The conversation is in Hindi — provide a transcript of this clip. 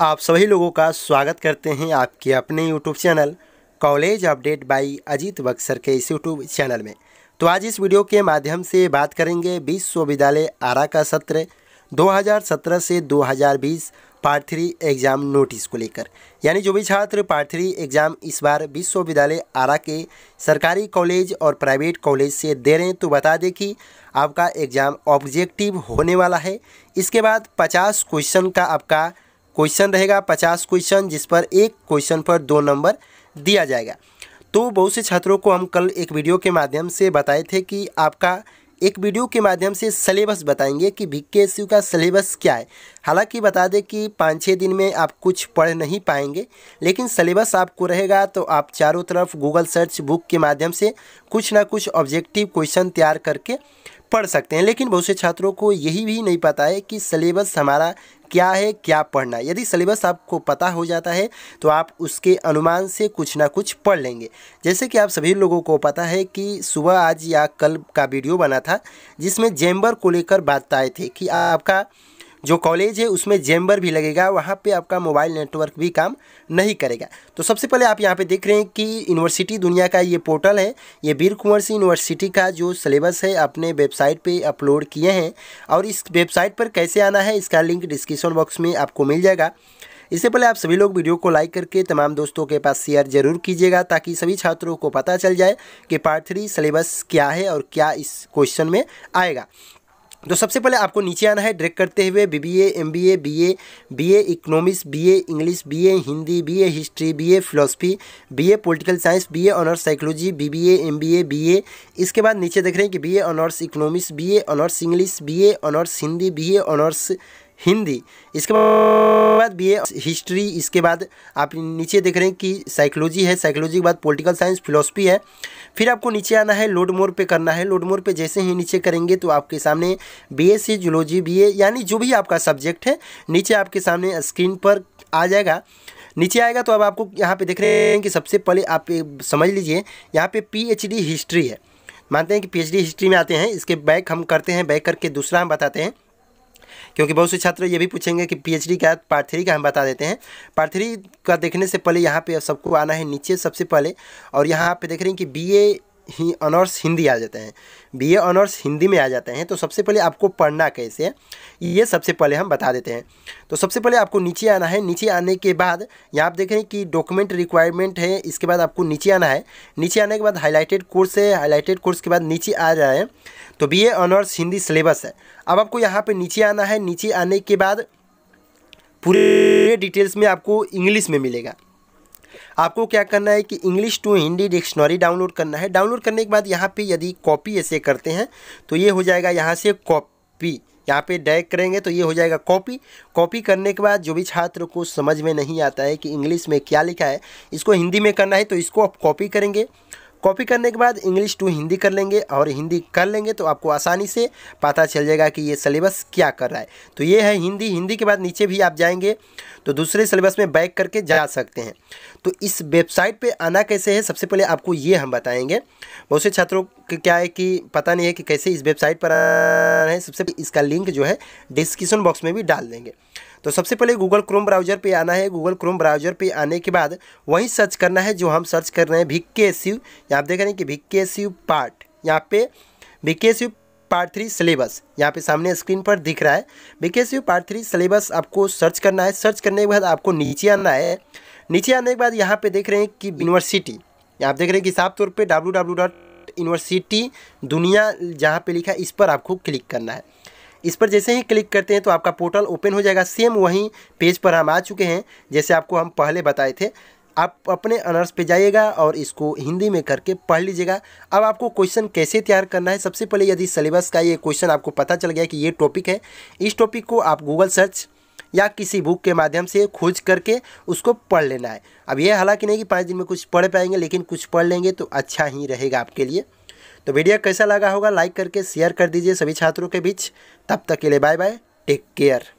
आप सभी लोगों का स्वागत करते हैं आपके अपने YouTube channel college update by Ajit Buxar के इस यूट्यूब चैनल में तो आज इस वीडियो के माध्यम से बात करेंगे विश्वविद्यालय आरा का सत्र 2017 से 2020 पार्ट थ्री एग्ज़ाम नोटिस को लेकर यानी जो भी छात्र पार्ट थ्री एग्ज़ाम इस बार विश्वविद्यालय आरा के सरकारी कॉलेज और प्राइवेट कॉलेज से दे रहे हैं तो बता दें कि आपका एग्ज़ाम ऑब्जेक्टिव होने वाला है इसके बाद 50 क्वेश्चन का आपका क्वेश्चन रहेगा पचास क्वेश्चन जिस पर एक क्वेश्चन पर दो नंबर दिया जाएगा तो बहुत से छात्रों को हम कल एक वीडियो के माध्यम से बताए थे कि आपका एक वीडियो के माध्यम से सिलेबस बताएंगे कि भी के का सिलेबस क्या है हालांकि बता दें कि पाँच छः दिन में आप कुछ पढ़ नहीं पाएंगे लेकिन सलेबस आपको रहेगा तो आप चारों तरफ गूगल सर्च बुक के माध्यम से कुछ ना कुछ ऑब्जेक्टिव क्वेश्चन तैयार करके पढ़ सकते हैं लेकिन बहुत से छात्रों को यही भी नहीं पता है कि सिलेबस हमारा क्या है क्या पढ़ना यदि सिलेबस आपको पता हो जाता है तो आप उसके अनुमान से कुछ ना कुछ पढ़ लेंगे जैसे कि आप सभी लोगों को पता है कि सुबह आज या कल का वीडियो बना था जिसमें जेम्बर को लेकर बात आए थे कि आपका जो कॉलेज है उसमें जेम्बर भी लगेगा वहाँ पे आपका मोबाइल नेटवर्क भी काम नहीं करेगा तो सबसे पहले आप यहाँ पे देख रहे हैं कि यूनिवर्सिटी दुनिया का ये पोर्टल है ये बीर कुंवर सिंह यूनिवर्सिटी का जो सिलेबस है अपने वेबसाइट पे अपलोड किए हैं और इस वेबसाइट पर कैसे आना है इसका लिंक डिस्क्रिप्शन बॉक्स में आपको मिल जाएगा इससे पहले आप सभी लोग वीडियो को लाइक करके तमाम दोस्तों के पास शेयर जरूर कीजिएगा ताकि सभी छात्रों को पता चल जाए कि पार्ट थ्री सिलेबस क्या है और क्या इस क्वेश्चन में आएगा तो सबसे पहले आपको नीचे आना है ड्रैग करते हुए B B A M B A B A B A economics B A English B A Hindi B A history B A philosophy B A political science B A honours psychology B B A M B A B A इसके बाद नीचे देख रहे हैं कि B A honours economics B A honours English B A honours Hindi B A honours Hindi इसके बाद बी ए हिस्ट्री इसके बाद आप नीचे देख रहे हैं कि साइकोलॉजी है साइकोलॉजी के बाद पॉलिटिकल साइंस फिलोसफी है फिर आपको नीचे आना है लोड मोर पे करना है लोड मोर पे जैसे ही नीचे करेंगे तो आपके सामने B S C zoology B A यानी जो भी आपका सब्जेक्ट है नीचे आपके सामने स्क्रीन पर आ जाएगा नीचे आएगा तो अब आपको यहाँ पे देख रहे हैं कि सबसे पहले आप समझ लीजिए यहाँ पे पीएचडी हिस्ट्री है मानते हैं कि पीएचडी हिस्ट्री में आते हैं इसके बैक हम करते हैं बैक करके दूसरा हम बताते हैं क्योंकि बहुत से छात्र ये भी पूछेंगे कि पीएचडी का पार्ट थ्री का हम बता देते हैं पार्ट थ्री का देखने से पहले यहाँ पे सबको आना है नीचे सबसे पहले और यहाँ पे देख रहे हैं कि बी ही ऑनर्स हिंदी आ जाते हैं बीए ऑनर्स हिंदी में आ जाते हैं तो सबसे पहले आपको पढ़ना कैसे है ये सबसे पहले हम बता देते हैं तो सबसे पहले आपको नीचे आना है नीचे आने के बाद यहाँ आप देख रहे हैं कि डॉक्यूमेंट रिक्वायरमेंट है इसके बाद आपको नीचे आना है नीचे आने के बाद हाईलाइटेड कोर्स है हाईलाइटेड कोर्स के बाद नीचे आ रहा है तो बी ऑनर्स हिंदी सिलेबस है अब आपको यहाँ पर नीचे आना है नीचे आने के बाद पूरे डिटेल्स में आपको इंग्लिश में मिलेगा आपको क्या करना है कि English to Hindi dictionary download करना है डाउनलोड करने के बाद यहाँ पे यदि कॉपी ऐसे करते हैं तो ये हो जाएगा यहाँ से कॉपी यहाँ पे डैग करेंगे तो ये हो जाएगा कॉपी कॉपी करने के बाद जो भी छात्र को समझ में नहीं आता है कि इंग्लिश में क्या लिखा है इसको हिंदी में करना है तो इसको आप कॉपी करेंगे कॉपी करने के बाद इंग्लिश टू हिंदी कर लेंगे और हिंदी कर लेंगे तो आपको आसानी से पता चल जाएगा कि ये सिलेबस क्या कर रहा है तो ये है हिंदी हिंदी के बाद नीचे भी आप जाएंगे तो दूसरे सिलेबस में बैक करके जा सकते हैं तो इस वेबसाइट पे आना कैसे है सबसे पहले आपको ये हम बताएंगे बहुत से छात्रों के क्या है कि पता नहीं है कि कैसे इस वेबसाइट पर आना है सबसे इसका लिंक जो है डिस्क्रिप्शन बॉक्स में भी डाल देंगे तो सबसे पहले गूगल क्रोम ब्राउजर पे आना है गूगल क्रोम ब्राउजर पे आने के बाद वहीं सर्च करना है जो हम सर्च कर रहे हैं भिक्के यू यहाँ देख रहे हैं कि भिक्के यू पार्ट यहाँ पे भिक्के यू पार्ट थ्री सिलेबस यहाँ पे सामने स्क्रीन पर दिख रहा है यू पार्ट थ्री सिलेबस आपको सर्च करना है सर्च करने के बाद आपको नीचे आना है नीचे आने के बाद यहाँ पे देख रहे हैं कि यूनिवर्सिटी आप देख रहे हैं कि साफ तौर पर डब्ल्यू डब्ल्यू डॉट यूनिवर्सिटी दुनिया जहाँ पे लिखा है इस पर आपको क्लिक करना है इस पर जैसे ही क्लिक करते हैं तो आपका पोर्टल ओपन हो जाएगा सेम वहीं पेज पर हम आ चुके हैं जैसे आपको हम पहले बताए थे आप अपने अनर्स पे जाइएगा और इसको हिंदी में करके पढ़ लीजिएगा अब आपको क्वेश्चन कैसे तैयार करना है सबसे पहले यदि सिलेबस का ये क्वेश्चन आपको पता चल गया कि ये टॉपिक है इस टॉपिक को आप गूगल सर्च या किसी बुक के माध्यम से खोज करके उसको पढ़ लेना है अब ये हालांकि नहीं कि पाँच दिन में कुछ पढ़ पाएंगे लेकिन कुछ पढ़ लेंगे तो अच्छा ही रहेगा आपके लिए तो वीडियो कैसा लगा होगा लाइक करके शेयर कर दीजिए सभी छात्रों के बीच तब तक के लिए बाय बाय टेक केयर